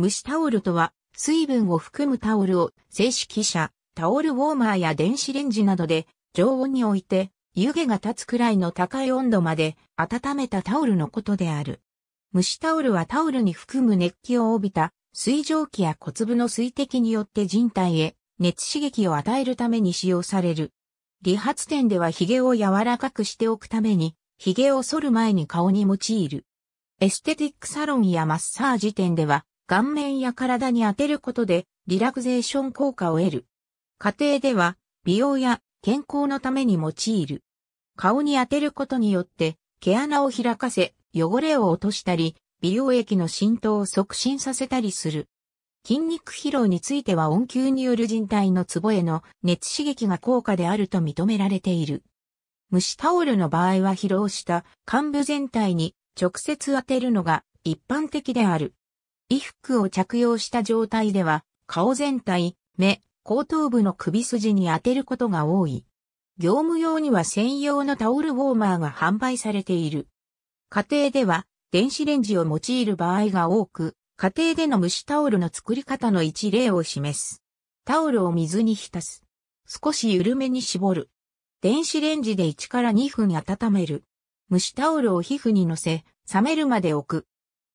蒸しタオルとは、水分を含むタオルを静止車、タオルウォーマーや電子レンジなどで常温に置いて湯気が立つくらいの高い温度まで温めたタオルのことである。蒸しタオルはタオルに含む熱気を帯びた水蒸気や小粒の水滴によって人体へ熱刺激を与えるために使用される。理髪店では髭を柔らかくしておくために、髭を剃る前に顔に用いる。エステティックサロンやマッサージ店では、顔面や体に当てることでリラクゼーション効果を得る。家庭では美容や健康のために用いる。顔に当てることによって毛穴を開かせ汚れを落としたり、美容液の浸透を促進させたりする。筋肉疲労については温球による人体のツボへの熱刺激が効果であると認められている。蒸しタオルの場合は疲労した患部全体に直接当てるのが一般的である。衣服を着用した状態では、顔全体、目、後頭部の首筋に当てることが多い。業務用には専用のタオルウォーマーが販売されている。家庭では電子レンジを用いる場合が多く、家庭での蒸しタオルの作り方の一例を示す。タオルを水に浸す。少し緩めに絞る。電子レンジで1から2分温める。蒸しタオルを皮膚に乗せ、冷めるまで置く。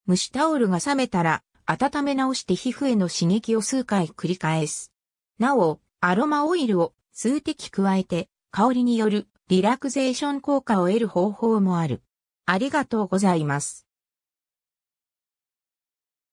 蒸しタオルが冷めたら、温め直して皮膚への刺激を数回繰り返す。なお、アロマオイルを数滴加えて、香りによるリラクゼーション効果を得る方法もある。ありがとうございます。